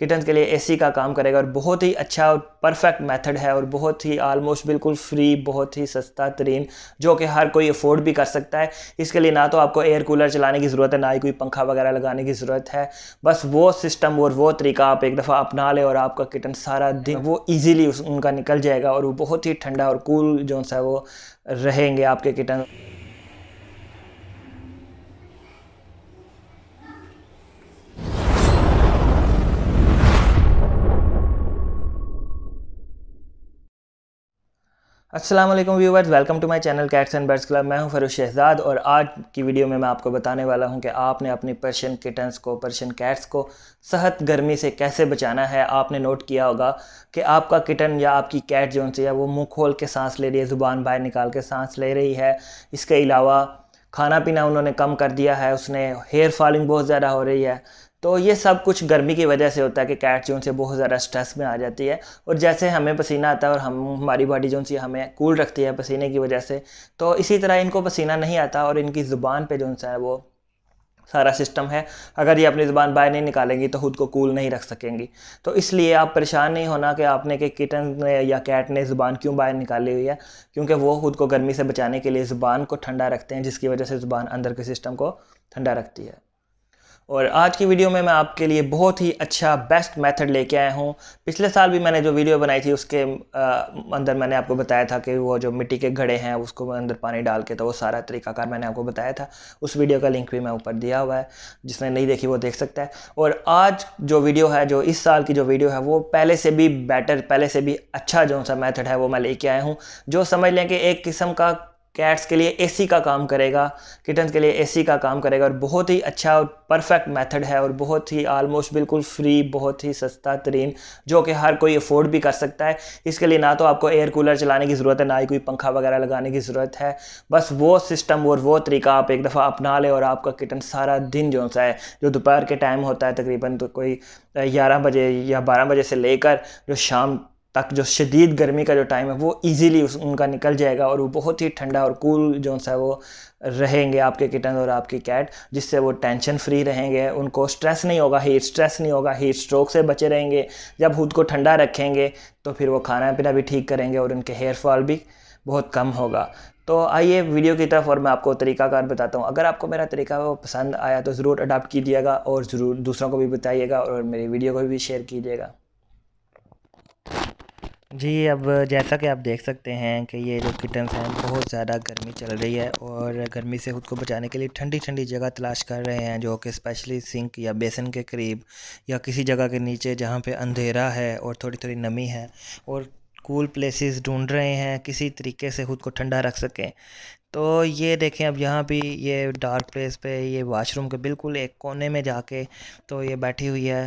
kittens के लिए AC का काम करेगा और बहुत ही अच्छा और परफेक्ट मेथड है और बहुत ही आलमोस्ट बिल्कुल फ्री बहुत ही सस्ता तरीन जो कि हर कोई अफोर्ड भी कर सकता है इसके लिए ना तो आपको एयर कूलर चलाने की ज़रूरत है ना ही कोई पंखा वगैरह लगाने की ज़रूरत है बस वो सिस्टम और वो तरीका आप एक दफ़ा अपना लें और आपका किटन सारा दिन वो ईज़िली उनका निकल जाएगा और वो बहुत ही ठंडा और कूल जो है वो रहेंगे आपके किटन असलम viewers welcome to my channel cats and birds club मैं हूं फरोज शहजाद और आज की वीडियो में मैं आपको बताने वाला हूं कि आपने अपनी पर्शियन किटन्स को पर्शियन कैट्स को सहत गर्मी से कैसे बचाना है आपने नोट किया होगा कि आपका किटन या आपकी कैट जो है वो मुंह खोल के सांस ले रही है ज़ुबान बाहर निकाल के सांस ले रही है इसके अलावा खाना पीना उन्होंने कम कर दिया है उसने हेयर फॉलिंग बहुत ज़्यादा हो रही है तो ये सब कुछ गर्मी की वजह से होता है कि कैट जो से बहुत ज़्यादा स्ट्रेस में आ जाती है और जैसे हमें पसीना आता है और हम हमारी बॉडी जो सी हमें कूल रखती है पसीने की वजह से तो इसी तरह इनको पसीना नहीं आता और इनकी ज़ुबान पे जो है वो सारा सिस्टम है अगर ये अपनी ज़ुबान बाहर नहीं निकालेंगी तो खुद को कूल नहीं रख सकेंगी तो इसलिए आप परेशान नहीं होना कि आपने कि किटन ने या कैट ने ज़ुबान क्यों बाहर निकाली हुई है क्योंकि वो खुद को गर्मी से बचाने के लिए ज़ुबान को ठंडा रखते हैं जिसकी वजह से ज़ुबान अंदर के सिस्टम को ठंडा रखती है और आज की वीडियो में मैं आपके लिए बहुत ही अच्छा बेस्ट मेथड लेके आया हूँ पिछले साल भी मैंने जो वीडियो बनाई थी उसके आ, अंदर मैंने आपको बताया था कि वो जो मिट्टी के घड़े हैं उसको अंदर पानी डाल के तो वो सारा तरीकाकार मैंने आपको बताया था उस वीडियो का लिंक भी मैं ऊपर दिया हुआ है जिसने नहीं देखी वो देख सकता है और आज जो वीडियो है जो इस साल की जो वीडियो है वो पहले से भी बेटर पहले से भी अच्छा जो सा मैथड है वो मैं लेके आया हूँ जो समझ लें कि एक किस्म का कैट्स के लिए एसी का काम करेगा किटन्स के लिए एसी का काम करेगा और बहुत ही अच्छा और परफेक्ट मेथड है और बहुत ही आलमोस्ट बिल्कुल फ्री बहुत ही सस्ता तरीन जो कि हर कोई अफोर्ड भी कर सकता है इसके लिए ना तो आपको एयर कूलर चलाने की ज़रूरत है ना ही कोई पंखा वगैरह लगाने की ज़रूरत है बस वो सिस्टम और वो तरीका आप एक दफ़ा अपना लें और आपका किटन सारा दिन जो सा है जो दोपहर के टाइम होता है तकरीबन तो कोई ग्यारह बजे या बारह बजे से लेकर जो शाम तक जो शदीद गर्मी का जो टाइम है वो ईज़िली उस उनका निकल जाएगा और वो बहुत ही ठंडा और कूल जो सा वो रहेंगे आपके किटन और आपकी कैट जिससे वो टेंशन फ्री रहेंगे उनको स्ट्रेस नहीं होगा हीट स्ट्रेस नहीं होगा हीट स्ट्रोक से बचे रहेंगे जब खुद को ठंडा रखेंगे तो फिर वो खाना पीना भी ठीक करेंगे और उनके हेयर फॉल भी बहुत कम होगा तो आइए वीडियो की तरफ और मैं आपको तरीकाकार बताता हूँ अगर आपको मेरा तरीका वो पसंद आया तो ज़रूर अडाप्ट कीजिएगा और ज़रूर दूसरों को भी बताइएगा और मेरी वीडियो को भी शेयर कीजिएगा जी अब जैसा कि आप देख सकते हैं कि ये जो किटन्स हैं बहुत ज़्यादा गर्मी चल रही है और गर्मी से खुद को बचाने के लिए ठंडी ठंडी जगह तलाश कर रहे हैं जो कि स्पेशली सिंक या बेसन के करीब या किसी जगह के नीचे जहाँ पे अंधेरा है और थोड़ी थोड़ी नमी है और कूल प्लेसेस ढूंढ रहे हैं किसी तरीके से खुद को ठंडा रख सकें तो ये देखें अब यहाँ भी ये डार्क प्लेस पर ये वाशरूम के बिल्कुल एक कोने में जाके तो ये बैठी हुई है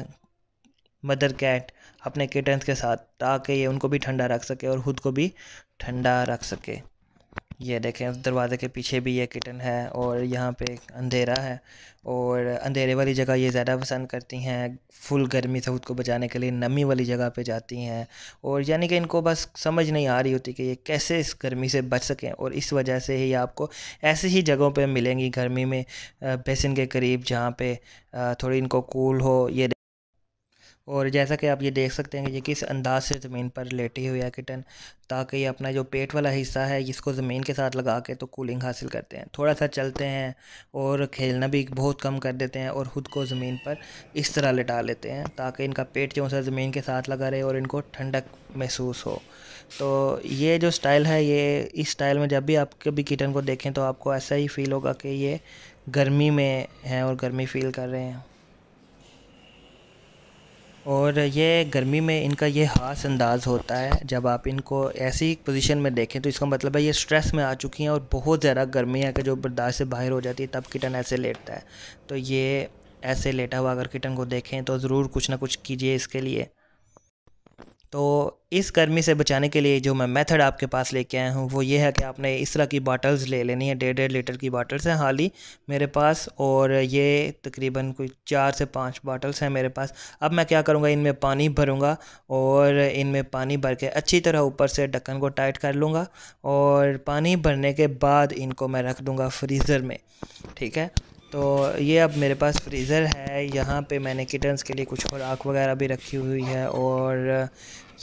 मदर कैट अपने किटन्स के साथ ताकि ये उनको भी ठंडा रख सके और ख़ुद को भी ठंडा रख सके ये देखें उस दरवाज़े के पीछे भी ये किटन है और यहाँ पे अंधेरा है और अंधेरे वाली जगह ये ज़्यादा पसंद करती हैं फुल गर्मी से खुद को बचाने के लिए नमी वाली जगह पे जाती हैं और यानी कि इनको बस समझ नहीं आ रही होती कि ये कैसे इस गर्मी से बच सकें और इस वजह से ही आपको ऐसे ही जगहों पर मिलेंगी गर्मी में बेसिन के करीब जहाँ पर थोड़ी इनको कूल हो ये और जैसा कि आप ये देख सकते हैं कि ये किस अंदाज से ज़मीन पर लेटी हुई है किटन ताकि ये अपना जो पेट वाला हिस्सा है इसको ज़मीन के साथ लगा के तो कूलिंग हासिल करते हैं थोड़ा सा चलते हैं और खेलना भी बहुत कम कर देते हैं और ख़ुद को ज़मीन पर इस तरह लेटा लेते हैं ताकि इनका पेट जो है ज़मीन के साथ लगा रहे और इनको ठंडक महसूस हो तो ये जो स्टाइल है ये इस स्टाइल में जब भी आप कभी किटन को देखें तो आपको ऐसा ही फील होगा कि ये गर्मी में हैं और गर्मी फील कर रहे हैं और ये गर्मी में इनका ये ख़ास अंदाज़ होता है जब आप इनको ऐसी पोजीशन में देखें तो इसका मतलब है ये स्ट्रेस में आ चुकी हैं और बहुत ज़्यादा गर्मी है कि जो बर्दाश्त से बाहर हो जाती है तब किटन ऐसे लेटता है तो ये ऐसे लेटा हुआ अगर किटन को देखें तो ज़रूर कुछ ना कुछ कीजिए इसके लिए तो इस गर्मी से बचाने के लिए जो मैं मेथड आपके पास लेके आया हूँ वो ये है कि आपने इस तरह की बॉटल्स ले लेनी है डेढ़ डेढ़ लीटर की बॉटल्स हैं हाल ही मेरे पास और ये तकरीबन कोई चार से पाँच बॉटल्स हैं मेरे पास अब मैं क्या करूँगा इनमें पानी भरूँगा और इनमें पानी भर के अच्छी तरह ऊपर से ढक्कन को टाइट कर लूँगा और पानी भरने के बाद इनको मैं रख दूँगा फ्रीज़र में ठीक है तो ये अब मेरे पास फ्रीज़र है यहाँ पे मैंने किटन्स के लिए कुछ खुराक वगैरह भी रखी हुई है और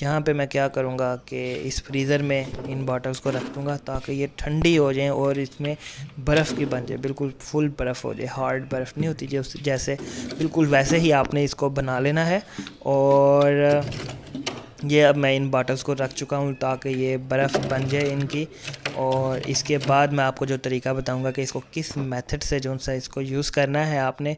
यहाँ पे मैं क्या करूँगा कि इस फ्रीज़र में इन बॉटल्स को रख दूँगा ताकि ये ठंडी हो जाएँ और इसमें बर्फ़ की बन जाए बिल्कुल फुल बर्फ़ हो जाए हार्ड बर्फ़ नहीं होती जो जैसे बिल्कुल वैसे ही आपने इसको बना लेना है और ये अब मैं इन बॉटल्स को रख चुका हूँ ताकि ये बर्फ़ बन जाए इनकी और इसके बाद मैं आपको जो तरीका बताऊंगा कि इसको किस मेथड से जो सा इसको यूज़ करना है आपने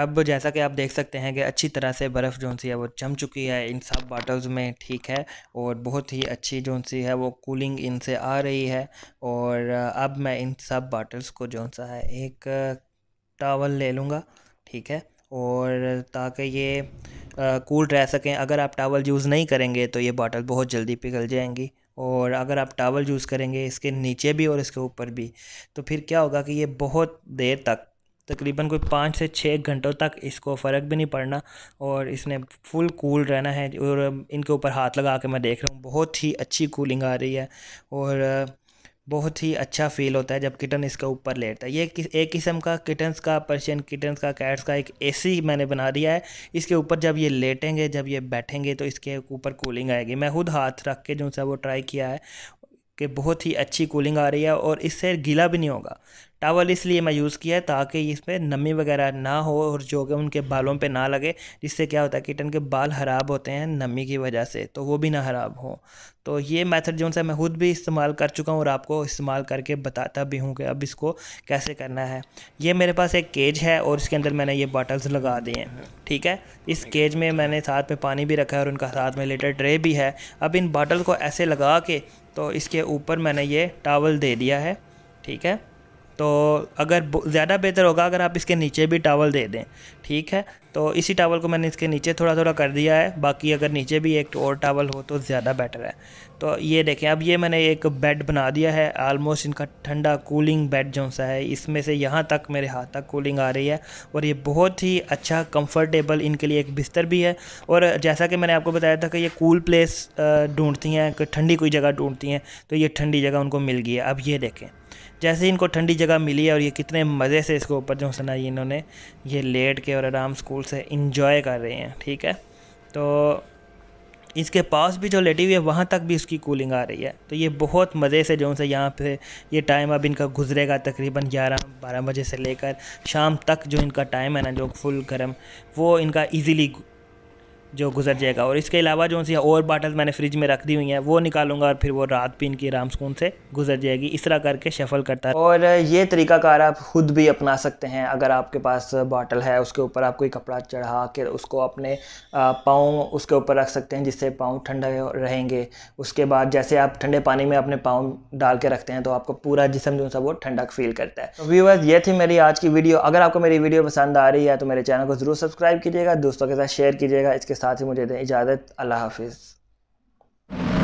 अब जैसा कि आप देख सकते हैं कि अच्छी तरह से बर्फ़ जो सी है वो जम चुकी है इन सब बॉटल्स में ठीक है और बहुत ही अच्छी जो सी है वो कूलिंग इनसे आ रही है और अब मैं इन सब बॉटल्स को जो सा है एक टावल ले लूँगा ठीक है और ताकि ये कूल रह सकें अगर आप टावल यूज़ नहीं करेंगे तो ये बॉटल बहुत जल्दी पिघल जाएंगी और अगर आप टावल यूज़ करेंगे इसके नीचे भी और इसके ऊपर भी तो फिर क्या होगा कि ये बहुत देर तक तकरीबन कोई पाँच से छः घंटों तक इसको फ़र्क भी नहीं पड़ना और इसने फुल कूल रहना है और इनके ऊपर हाथ लगा के मैं देख रहा हूँ बहुत ही अच्छी कूलिंग आ रही है और बहुत ही अच्छा फील होता है जब किटन इसके ऊपर लेटता है ये किस, एक किस्म का किटन्स का पर्शियन किटन्स का कैट्स का एक एसी मैंने बना दिया है इसके ऊपर जब ये लेटेंगे जब ये बैठेंगे तो इसके ऊपर कूलिंग आएगी मैं खुद हाथ रख के जो सा वो ट्राई किया है कि बहुत ही अच्छी कूलिंग आ रही है और इससे गीला भी नहीं होगा टावल इसलिए मैं यूज़ किया है ताकि इसमें नमी वगैरह ना हो और जो कि उनके बालों पे ना लगे जिससे क्या होता है किटन के बाल ख़राब होते हैं नमी की वजह से तो वो भी ना ख़राब हो तो ये मेथड जो है मैं खुद भी इस्तेमाल कर चुका हूँ और आपको इस्तेमाल करके बताता भी हूँ कि अब इसको कैसे करना है ये मेरे पास एक केज है और इसके अंदर मैंने ये बॉटल्स लगा दिए हैं ठीक है इस केज में मैंने साथ में पानी भी रखा है और उनका साथ में लेटर ट्रे भी है अब इन बॉटल को ऐसे लगा के तो इसके ऊपर मैंने ये टावल दे दिया है ठीक है तो अगर ज़्यादा बेहतर होगा अगर आप इसके नीचे भी टावल दे दें ठीक है तो इसी टावल को मैंने इसके नीचे थोड़ा थोड़ा कर दिया है बाकी अगर नीचे भी एक और टावल हो तो ज़्यादा बेटर है तो ये देखें अब ये मैंने एक बेड बना दिया है आलमोस्ट इनका ठंडा कूलिंग बेड जो सा है इसमें से यहाँ तक मेरे हाथ तक कूलिंग आ रही है और ये बहुत ही अच्छा कंफर्टेबल इनके लिए एक बिस्तर भी है और जैसा कि मैंने आपको बताया था कि ये कूल प्लेस ढूंढती हैं ठंडी कोई जगह ढूंढती हैं तो ये ठंडी जगह उनको मिल गई है अब ये देखें जैसे इनको ठंडी जगह मिली है और ये कितने मज़े से इसके ऊपर जो सुना इन्होंने ये लेट के और आराम स्कूल से इंजॉय कर रहे हैं ठीक है तो इसके पास भी जो लेटी हुई है वहाँ तक भी उसकी कूलिंग आ रही है तो ये बहुत मज़े से जो है यहाँ पे ये टाइम अब इनका गुजरेगा तकरीबन ग्यारह बारह बजे से लेकर शाम तक जो इनका टाइम है ना जो फुल गर्म वो इनका इजीली जो गुजर जाएगा और इसके अलावा जो सी और बाटल्स मैंने फ्रिज में रख दी हुई हैं वो निकालूंगा और फिर वो रात पीन की आराम सुकून से गुजर जाएगी इस तरह करके शफल करता है और ये तरीकाकार आप खुद भी अपना सकते हैं अगर आपके पास बाटल है उसके ऊपर आप कोई कपड़ा चढ़ा के उसको अपने पाँव उसके ऊपर रख सकते हैं जिससे पाँव ठंडे रहेंगे उसके बाद जैसे आप ठंडे पानी में अपने पाँव डाल के रखते हैं तो आपको पूरा जिसम जो सा वो ठंडक फील करता है तो व्यूवर्स ये थी मेरी आज की वीडियो अगर आपको मेरी वीडियो पसंद आ रही है तो मेरे चैनल को ज़रूर सब्सक्राइब कीजिएगा दोस्तों के साथ शेयर कीजिएगा इसके साथ ही मुझे दें इजाज़त अल्लाह हाफिज़